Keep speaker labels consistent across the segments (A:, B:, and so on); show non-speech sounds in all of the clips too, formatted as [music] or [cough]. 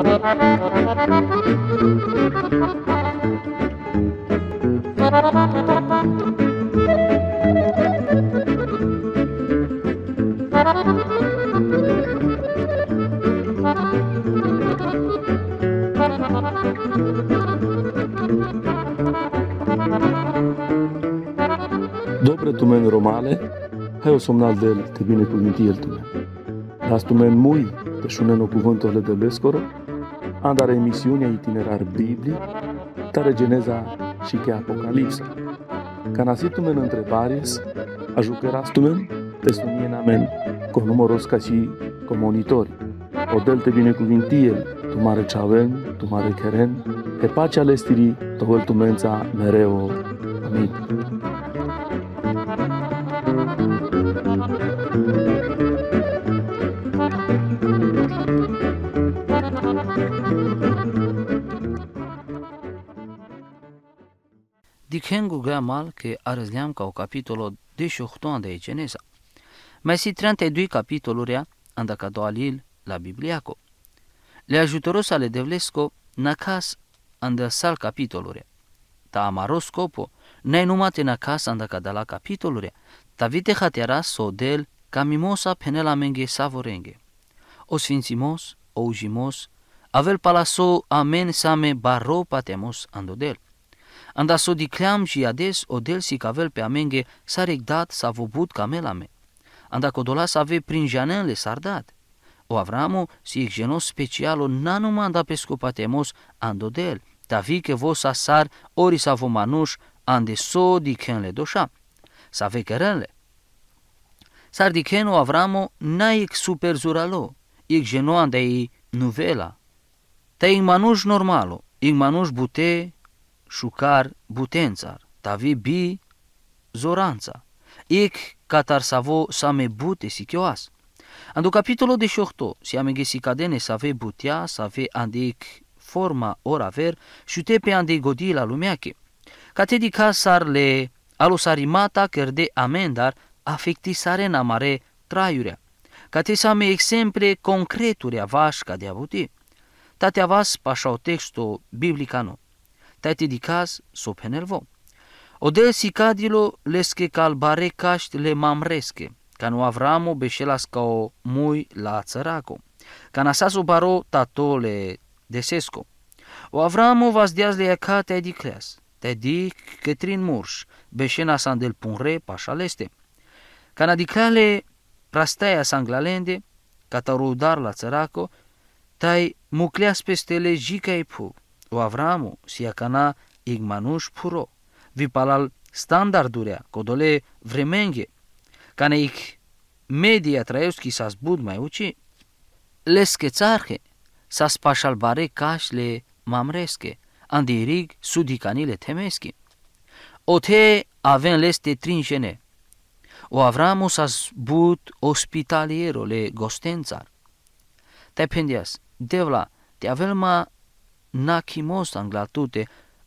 A: Dobre
B: tumen romale, o somnal de te bine cu el tumen. Las tumen mui, te șunen o cuvântul le de bescoro, an, dar emisiunea itinerar biblic, tare geneza și că apocalipsa. Ca nasitumen întrebares, ajucărastumen pe sunien amen, cu numărul ca și comunitori. O delte binecuvintie, tu mare ceaven, tu mare cheren, pe pacea lestirii, tovel tumența mereu. Amin.
A: kengu gamal ke arzliam ca o kapitolo de șohtoan de ecenesa. 32 trente anda ka do alil la bibliaco. Le ajutorò sale devlesco kas anda sal kapitoluri. Ta amaro scopo, ne numate anda ka dala kapitoluri. ta vite del kamimosa camimosa menge savorenge. O sfințimos, o ujimos, avel palaso amen same baro patemos andodel. Anda-sodicleam și o odel si cavel pe amenge s-a regdat s-a vobut me. Anda codola să ave prin janele dat. O Avramo si genos specialo nanuma anda pescopatemos andodel, ta vi că s-a sar ori vo manuș ande sodichenle doșa. Sa vecărele. Sardicheno Avramo naic superzuralo, exgeno anda ei nuvela. Te manuș normalo, manuș bute Șucar Butențar, Tavi Bi Zoranța, Ec savo Same Bute Sichioas. Ando capitolo 18, sa gesikadene butia, butea, save andeic forma oraver, te pe andei godi la lumeache. dica sar le alosarimata cărde amendar afecti sarena mare traiurea. Cate same exemple concreturea vașca de abuti. Tatea vas pașau textul biblicanul. Tati dicas sopenervo. cadilo sicadilo calbare calbarecaști le mamresche, ca nu Avramo beșelas ca o mui la țăraco, ca nasasu baro tatole desesco. O Avramo vas deaz le eca te dicleas, te dic cătrin murș, beșena sandel punre pașaleste. Ca nadicale prastaia sanglalende, ca tarudar la țăraco, tai mucleas peste legica e pu, s-a ο Αβραάμου σιακανά ηγμανούς πουρό, βιπαλάλ στάνταρδουρια κοντολέ βρεμέγγε, κάνε ικ media traiuski sas bud mai uci, le scețarhe, sas pașalbare cașle mamresche, andirig sudicanile temeschi. O te avem leste trinjene. O avramu sas bud ospitaliero le gostențar. Te pendias, devla, te avelma na kimos anglatute,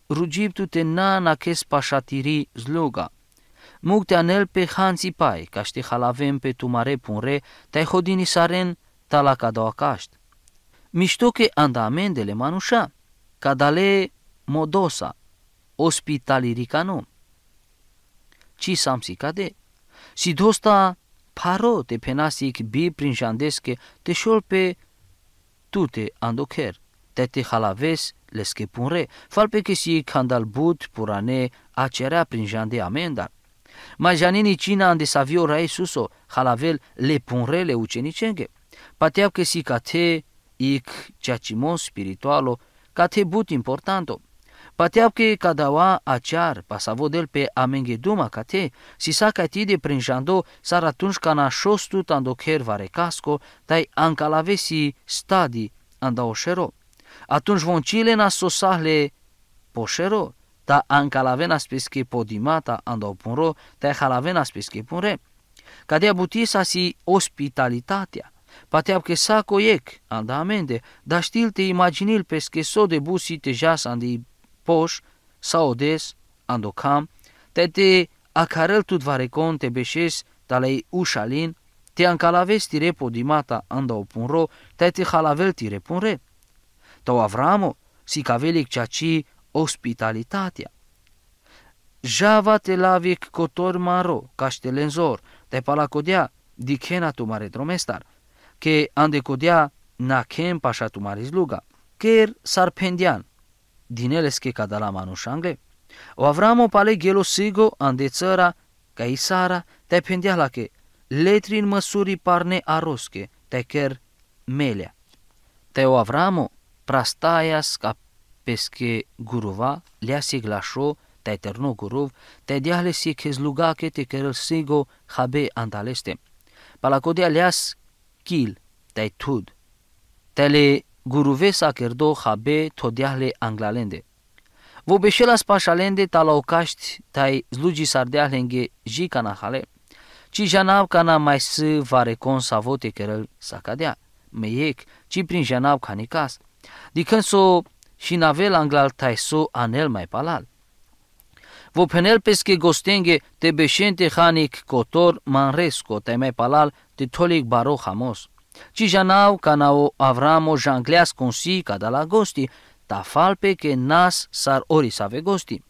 A: rugiptute na na kes pașatiri zluga. Mugte anel pe hanzi pai, ca ște halavem pe tumare punre, tai hodini saren talaka doakașt. Miștoche andamendele manușa, cadale modosa, ospitaliricano. Ci samsicade, si dosta paro te penasic bi prin jandeske te șol pe tute andocher. Tete halaves les que punre, falpe que si candal but purane acerea prin jande amendar. Ma janini cina ande savio rai suso, halavel le punre le ucenicenge. Pateau que si cate ic ceacimon spiritualo, cate but importanto. Pateau que cadaua acear, pasavodel pe amengeduma cate, si sa catide prin jando, sar atunci cana șostu tando vare casco, tai ancalave si stadi andaoșero atunci vom cile sosahle poșero, ta ancalavena speske podimata andopunro, ta halavena spiske punre. Cadea butisa si ospitalitatea. Pateam că sa coiec, amende, dar știl te imaginil pesche so de busi te jas andi poș, sau des, andocam, te te acarel tut varecon te beșes, talei ușalin, te ancalavesti repo dimata, anda opunro, te te halavel tire punre. Tau Avramo si cavelic ceaci ospitalitatea. Java te lavic cotor maro, caștelenzor, te palacodea, dichena tu mare dromestar, che andecodea na kempa pașa tu mare sluga, ker sarpendian, din ele sche la manuș angle. O Avramo pale gelo sigo ande țăra, ca Isara, te pendea la che, letrin măsuri parne arosche, te ker melea. o Avramo, prastaya skapeske guruva lya siglasho taiterno guruv te dyale sikhes luga ke te kerel sigo khabe andaleste balakode alias kil tai tud tele guruve sakerdo khabe to dyale anglalende vo beshelas pashalende talaukasht tai zluji sardyalenge ji kanahale ci janav kana mai s vare kon savote kerel sakadia me ci prin janav kanikas și navel anglal so anel mai palal. Vo penel peske gostenge te beșente hanik kotor manresco te mai palal te tolik baro hamos. Ci janau canao avramo janglias consi cadala gosti, falpe ke nas sar ori save gosti.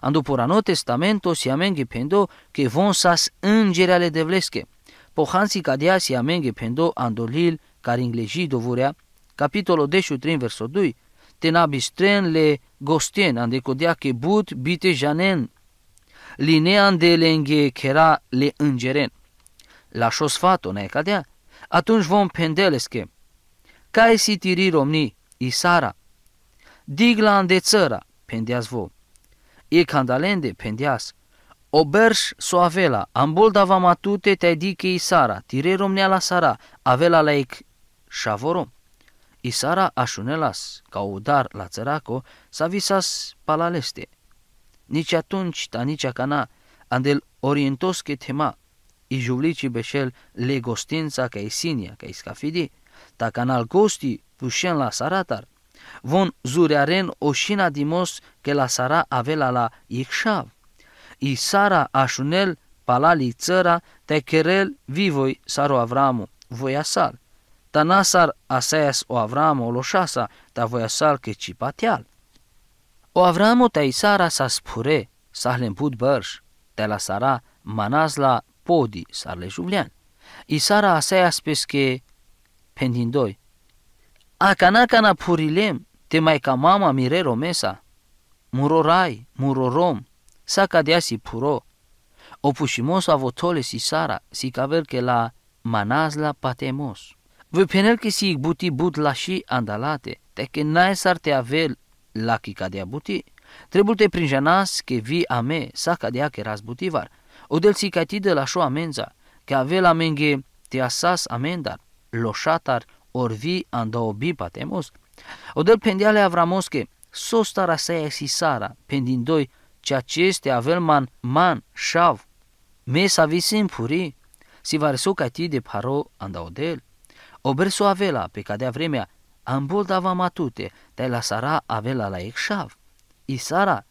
A: Andu purano testamento siamengi pendo que vonsas îngerele devlesche. Pohansi cadia siamengi pendo andolil car ingleji dovurea, capitolul 13, versul 2, tenabistren le gostien, ande codea ke but bite janen, linean de lenghe chera le îngeren. La șosfato ne cadea, atunci vom pendelesche. e si tiri romni, isara, digla ande țăra, pendeas vo. E candalende, pendeas. Oberș soavela, dava matute te dike isara, tire romnea la sara, avela la ec șavorom. Isara așunelas, ca udar la țăraco, s-a visas palaleste. Nici atunci ta nici acana, andel orientos că tema, i juvlici beșel legostința ca isinia, ca iscafidi, ta canal gosti pușen la saratar, von zurearen oșina dimos că la sara avela la ixav. Isara așunel palali țăra te kerel vivoi saro Avramu, voia sal ta nasar asayas o Avramo loșasa, ta voiasal că ci O Avramo ta isara sa spure, sa hlemput bărș, te la sara manazla podi sar le juvlean. Isara asayas peske pendindoi. Acana cana purilem, te mai ca mama mire romesa, murorai, murorom, sa cadea si puro, opushimos avotole si sara, si caber que la manazla patemos. Выпенел ки сиг бути бут лаши андалате, те ке най сар те авел лаки кадя buti, trebuie te prinjanás că vi ame sa a que ras butivar, o del si cati de la șo amenza, că avel amenge te asas amendar, loșatar orvi andaobi patemos, o del pendiale avramos que sostara se si sara, pendindoi ce aceste avel man man șav, me sa visim puri, si varso cati de paro del. Obrsu avela, pe cadea vremea, amboldava matute, de la sara avela la I sara,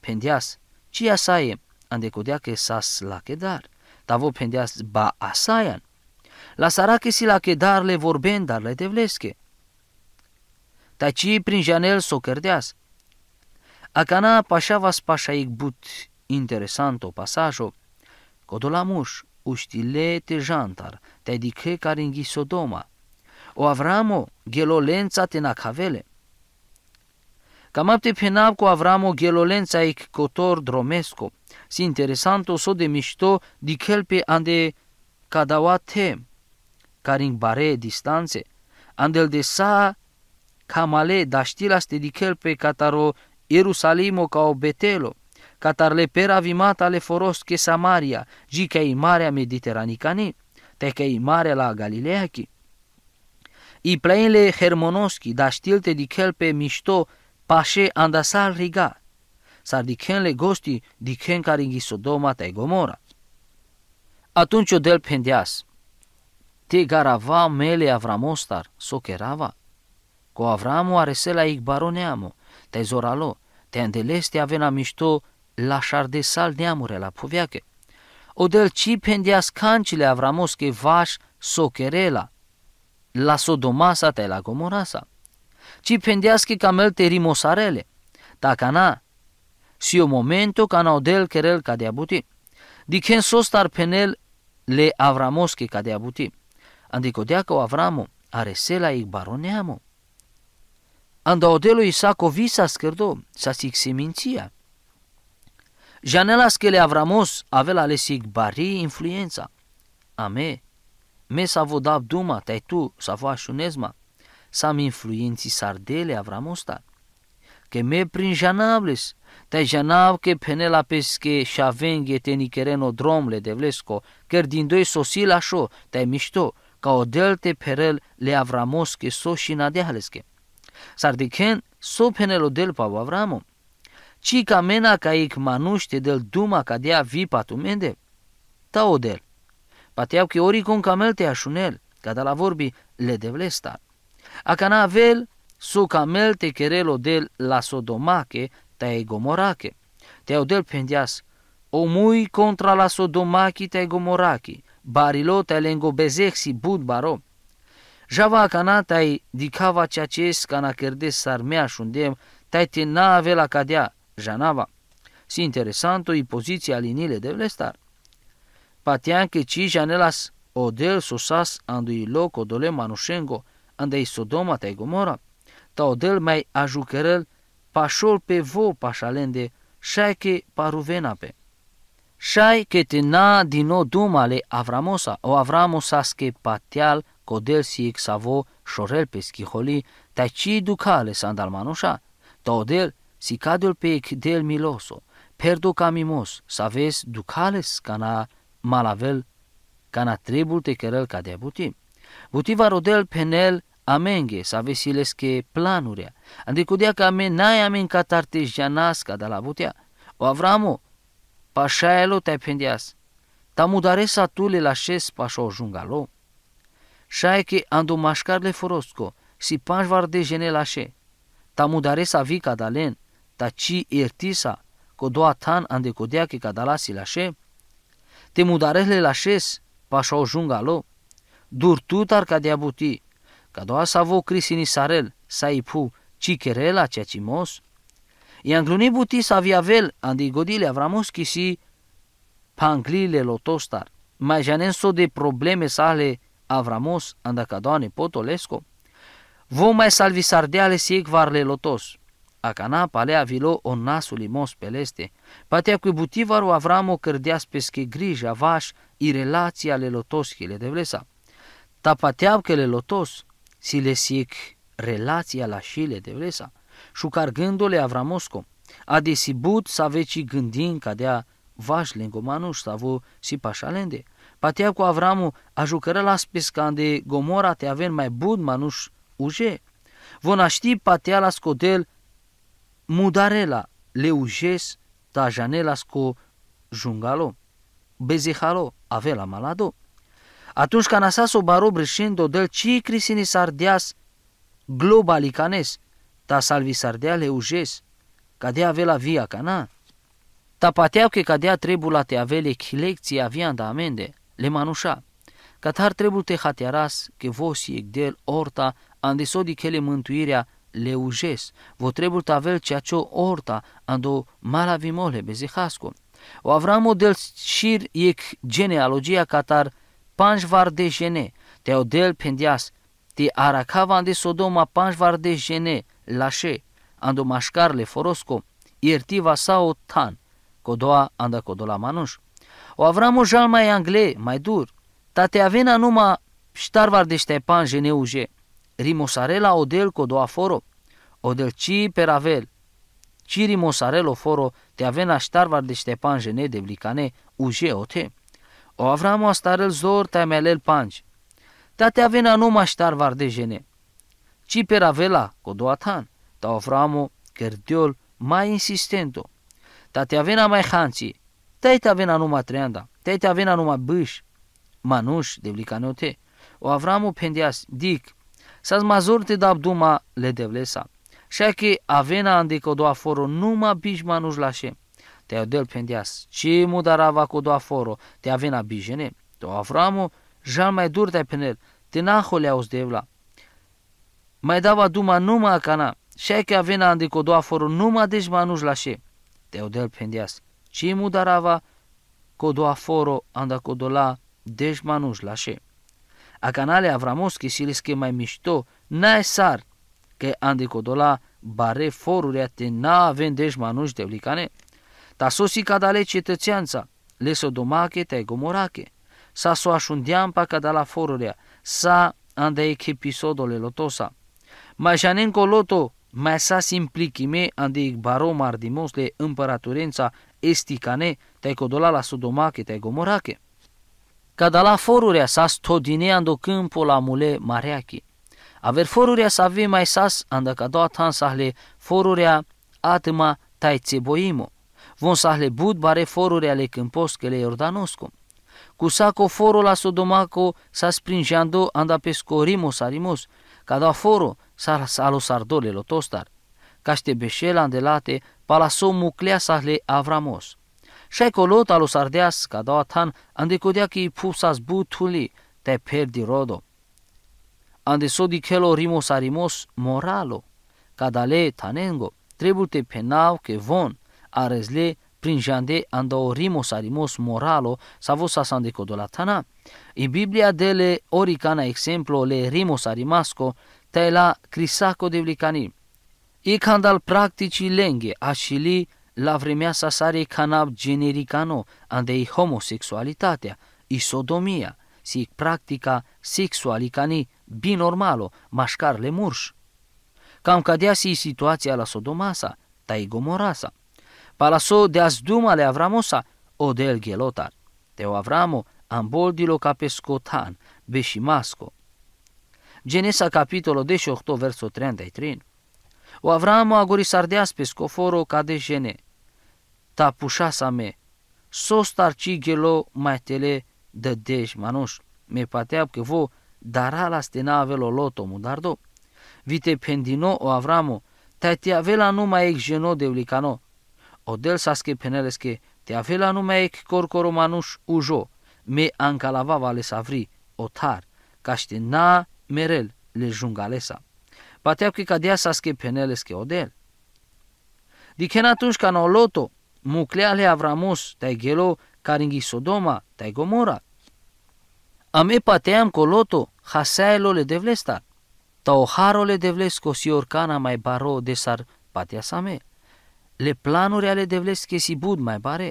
A: pendeas, chia saie, andecodea că sas la chedar, tavo pendeas ba asaian. La sara că si la chedar le vorben, dar le devlesche. Taci prin janel s-o cărdeas. Acana pașava spașaic but interesant o pasajo, muș, te jantar, te adică care în Sodoma. O Avramo, gelolența te nacavele. Cam apte penab cu Avramo gelolența e cotor dromesco. Si interesanto so de mișto dichel pe ande cadawate, care în bare distanțe, andel de sa camale daștila știla ste dichel pe cataro Ierusalimo ca o betelo catarle peravimata le foros che Samaria, i mare marea mediteranicane, te i mare la chi. I pleinle hermonoschi, da di dichel pe mișto, pașe andasal riga, sar dichenle gosti dichen care în Sodoma te Gomora. Atunci o del pendeas, te garava mele avramostar, socherava, cu avramu la ic baroneamu, te zoralo, te îndeleste avena mișto lasciar sal neamure la poviache. o ci pendias cancile avramos che vaș socherela, la sodomasa te la gomorasa. Ci pendias che camel te rimosarele, tacana, si o momento cana odel cherel de di ken sostar penel le avramos che cadeabuti. Andico o avramo, sela ig baroneamo. Anda odelo o visa skerdo, sa sik semintia. Janelas Schele Avramos avea lesic bari influența. Ame, me s-a vodab duma, tai tu, s-a fașunezma, s-am influenții sardele Avramosta. Că me prin janables, tai janav că penela pesche și avenghe te o dromle de vlesco, căr din doi sosi la șo, tai mișto, ca o delte perel le Avramos că so și nadehalesche. Sardichen so penelo del pavo Avramo ci camena caic manuște del duma ca dea vi patumende? del. Pateau că ori cum camel te așunel, ca da la vorbi le devlesta. A canavel su camel te querelo del la sodomache tae gomorache. Teodel pendeas, omui contra la ta e gomorachi, barilo e lengo bezexi bud baro. Java cana tai dicava ceaces cana cerdes sarmea șundem, e te nave la cadea, Janava. Si interesanto i pozicija linile de Vlestar. Patian tian che ci janelas odel sosas andu i loco dole manushengo, ande i Sodoma te Gomora, ta odel mai ajucherel pașol pe vo pașalende, șai che paruvena pe. Șai che te na dino dumale Avramosa, o Avramosas che patial codel si exavo șorel pe schiholi, ta ci ducale sandalmanușa, ta odel si cadul pe del miloso, perdo camimos, sabes ducales cana malavel, cana trebul te ca cadea buti. Buti rodel penel amenge, vezi iles que planurea, andicudea că amen nai amen catartejanasca de la butea. O Avramo, pașaelo te pendeas, ta mudare satule la șes pașo jungalo. Șaie că andu le forosco, si pașvar de jene lașe, ta mudare sa vica dalen, taci ertisa, codoa tan ande codea că la lașe, te mudarele lașes, pașo jungalo, durtut arca de abuti, ca doa vo crisini sarel, sa ipu, cicherela cea mos, i angluni buti sa viavel, ande godile avramos chisi, panglile lotostar, mai so de probleme sale avramos, anda cadoane potolesco, vom mai salvi sardeale si varle lotos, vilo o nasul Ακανά παλέα cu ο Avramo λιμός πελέστε, πάτε grija Αβράμο i relația le βάσ de vlesa. Ta patea că le lotos, si le sic relația la șile de vresa, șucargându-le Avramosco, a desibut să veci gândin ca dea vaș lengomanuș sa vă si pașalende. Patea cu Avramu a jucără la de gomora te avem mai bun manuș uge. Vă naști patea la scodel mudarela leuges tajanelas co jungalo, bezihalo avela malado. Atunci când canasaso baro briscindo del crisini sardias globalicanes, ta salvi sardea leuges, de avela via cana. Ta pateau că cadea te avele chilecții de amende, le manușa. Catar trebuie te hatiaras că vos del orta andesodi chele mântuirea leuges, votrebul tavel ceacio orta, ando malavimole bezihasko. O avramo del shir yek genealogia catar panj de gene. te o del pendias, te arakavande sodoma panj de gene lașe, ando mașcar forosco iertiva irtiva sao tan, codoa anda codola manuș. O avramo jal mai angle, mai dur, tate avena numa ștarvar de ștepan jeneuge rimosarela o del doa o odel ci peravel, ci rimosarelo foro te avena ștarvar de ștepan jene de blicane uje o te. O avramo starel zor te amelel panci, ta da te avena numa ștarvar de jene, ci peravela tan, ta da avramo kerdiol mai insistento, ta da te avena mai hanci, ta te avena numa treanda, ta te avena numa bâși, manuș de blicane o te. O avramu pendeas dic, Sas mazorte da abduma le devlesa. Shaki avena andiko do foro numa bijma nuj lashe. Te odel pendias. Ci mudarava cu doa foro Te avena bijene. To avramo jal mai dur te penel. Te nahole auz devla. Mai dava duma numa akana. Shaki avena andiko do foro numa dijma nuj lashe. Te odel pendias. Ci mudarava cu doa foro, anda ko do la dejma nuj Avramoski Avramoschi siliske mai mișto, n-ai sar, că andicodola bare forurea te na vendej manuș de vlicane. Deci Ta sosi cadale cetățeanța, le sodomache te gomorache. Sa so pa cadala forurea, sa ande episodole lotosa. Mai janen coloto mai sa simplichime ande baro mardimos le împăraturența esticane te codola la sodomache te gomorache. Cada forurea sas todineando câmpul mule mareachi. Aver forurea sa avem mai sas, andă ca doua tansahle, forurea atma taițeboimu. Von sahle bud bare forurea le le Iordanuscu. Cu saco forul la Sodomaco s-a springeando anda pescorimo sarimus, ca doua foru s-a salo sardole lotostar. Caște beșelan de late, palaso muclea sahle avramos ande Շեկոլոտ ալուսարդյաս կադաթան անդիկոդյակի փուսաս բութուլի թե փերդի ռոդո անդեսոդի քելո ռիմոս արիմոս մորալո կադալե թանենգո trebuie penau că von arezle prin jande andorimos arimos moralo savos asandico dolatana. I Biblia dele oricana exemplo le rimos arimasco te la crisaco vlicani. I candal practici lenghe ascili la vremea sa sare canab genericano, andei homosexualitatea isodomia si practica sexualicani binormalo, mașcar le murș. Cam cadea si situația la Sodomasa, tai Gomorasa. Palaso de as duma le Avramosa, o del gelotar. Teo Avramo, amboldilo capescotan pe masco. beșimasco. Genesa capitolo 18, verso 33. O Avramo agorisardeas pe scoforo ca de gene ta sa me, star tarci gelo mai tele de dej manuș, me pateab că vo darala stena avelo loto mudardo, vite pendino o avramo, ta te avela numai ec geno de ulicano, o del saske penelesche, te avela numai ec corcoro manuș ujo, me ancalava vale o tar, caște na merel le jungalesa. Pateab că cadea sasche penelesche o del. Dicen atunci ca loto. μου κλέαλε Αβραμός τα εγγελό καρινγκή Σοντόμα τα εγκομόρα. Αμέ πατέαμ κολότο χασάελο λε δευλέστα, Τα οχάρο λε δευλέσκο σι ορκάνα μα εμπαρό δεσάρ πατιασαμέ. Λε πλάνο ρε λε δεβλέσκε σι μπούτ μα εμπαρέ.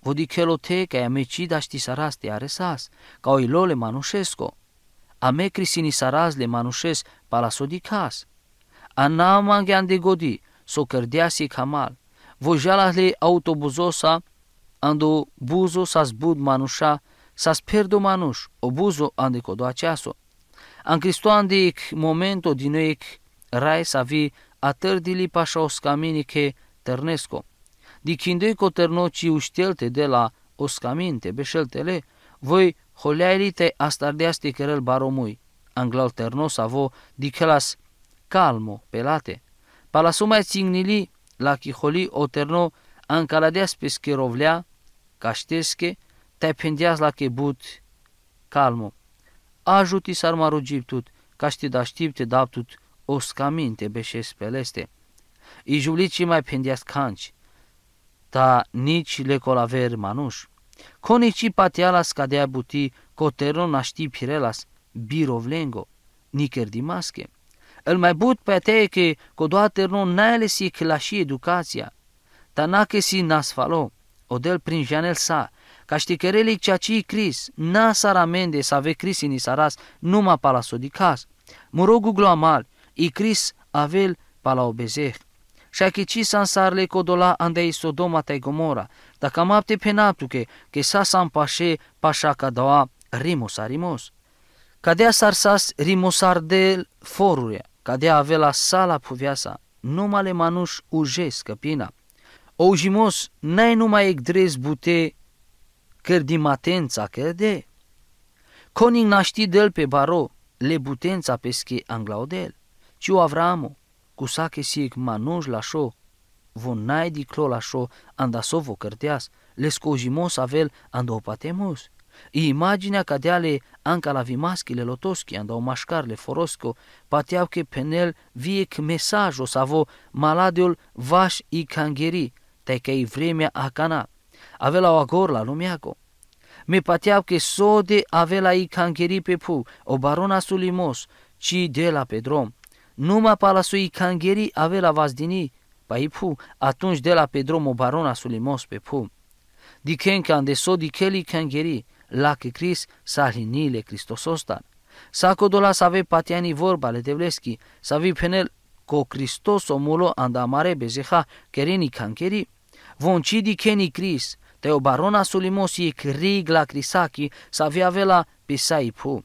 A: Βοδί κέλο τέ καί αμέ τε αρεσάς. Καω ηλό λε μανουσέσκο. Αμέ κρισίνι σαράς λε μανουσές παλασοδικάς. Ανάμαν και αντιγόδι σοκερδιάσι μανουσες παλασοδικας αναμαν και σοκερδιασι καμαλ vožalahli autobuzo sa, ando buzo sa bud manusha, sa perdo manush, O buzo ande kodo aceaso. Ancristo ande ik momento din ik rai sa vi atărdili pașa oscaminike ternesco. Dichindei coternoci uștelte de la oscaminte, beșeltele, voi holiailite astardeasti cărel baromui, An terno sa anglalternos avo dichelas calmo, pelate. Palasumai țignili la лаки холи отерно анкаладес te каштеске тайпендяс la бут calmo. Ajuti tut, ca caști da știpte daptut, oscaminte beșes peleste. I julici mai pendias canci, ta nici le colaver manuș. Conici patialas scadea buti, coteron aști pirelas, birovlengo, nicer dimasche. Îl mai but pe te cu doate nu n si și educația. n si nasfalo, odel prin janel sa, ca cea ce cris, na saramende sa ave cris în isaras, numa Mă rog gloamal, i cris avel obezeh. Și achici sansarle codola andei Sodoma tai Gomora, dacă pe naptu că sa s-a împașe pașa doa rimos arimos. Cadea sarsas rimosardel foruria, a avea la sala poveasa, numai le manuș ujes căpina. Oujimos, n-ai numai egdrez bute, matența cărde. Coning naști del pe baro, le butența pesche anglaudel. o Avramo, cu sache sieg manuș la șo, n-ai naidi clo la șo, o cărteas, le scojimos avel andopatemus imaginea ca de ale anca la vimaschile lotoschi, andau mașcarle forosco, pateau pe penel vie că mesajul savo maladeul vaș i cangheri, te că e vremea acana, avea la o agor la lumeaco. Me pateau că sode avea la i cangheri pe pu, o barona sulimos, ci de la pe drum. Numai palasul i cangheri avea la vazdini, pu atunci de la pe drum o barona sulimos pe pu. Dicen can de so dikeli cangheri, Lache sa hlinile Kristosostan. Sako dola save patjani vorba le devleski, savi penel ko Kristos omulo andamare bezeha kereni kankeri, vonchidi keni Kris, teo barona sulimosi krig la Krisaki savi avela pisai pu.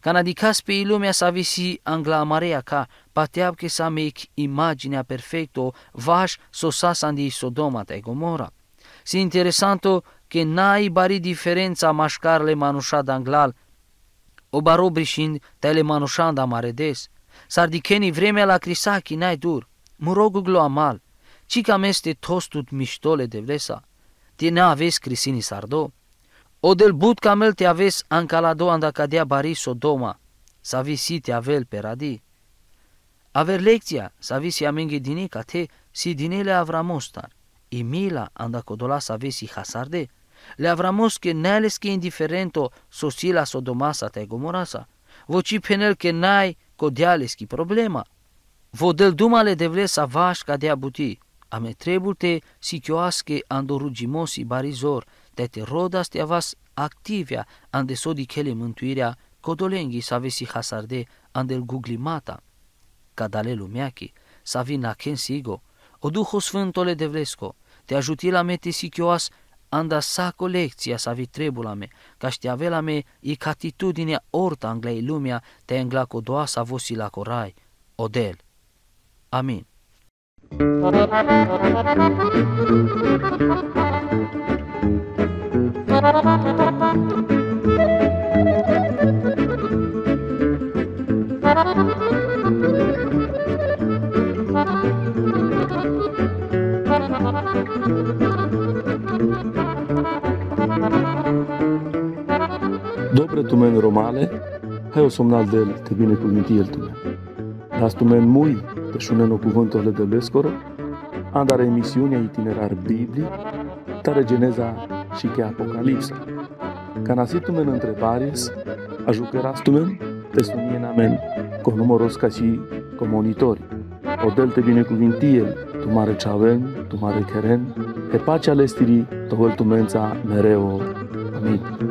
A: Canadicas pe lumea să visi angla marea ca pateab că să mic imaginea perfecto vaș sosas andi Sodoma te Gomora. Si interesanto că n-ai bari diferența mașcarle manușa d'anglal, o barobrișind tele manușanda maredes, sardicheni vremea la crisachi n-ai dur, murogu amal, ci cam este tostut miștole de vresa, te ne aveți crisini sardo, o del but camel te aveți ancalado anda cadea bari sodoma, sa visi te avel peradi. Aver lecția, s-a visi amenghe dinica te, si dinele avramostar, imila andacodola s-a visi hasarde, le avramos que nales que indiferento sosila domasa te Gomorasa. Voci penel que nai kodialeski problema. Vodel dumale devle savash kadea buti. Ame trebulte sikioaske andorugimosi barizor, te te rodas te avas activia ande sodi kele mântuirea codolenghi să avesi hasarde andel guglimata. Cadale lumeachi, să vin la sigo. o Duhul Sfântole de Vlesco, te ajuti la mete sichioas anda sa colecția sa trebula me, ca știa vela me i catitudinea orta anglei lumea te engla cu doa sa vosi la corai, odel. Amin. Thank [laughs] you.
B: Dobre tu men romale, hai o somnal de el, te cuvinti el tu meni. Las tu men mui, te șuneno cuvânturile de lescoro, andare emisiunea itinerar biblic, tare geneza și che apocalipsa. Ca nasitumen tu men te sunie amen, cu numărul ca și comunitori. del te cuvinti el, tu mare ceaven, tu mare keren, e pacea lestirii, tovel tumența mereu. Amin.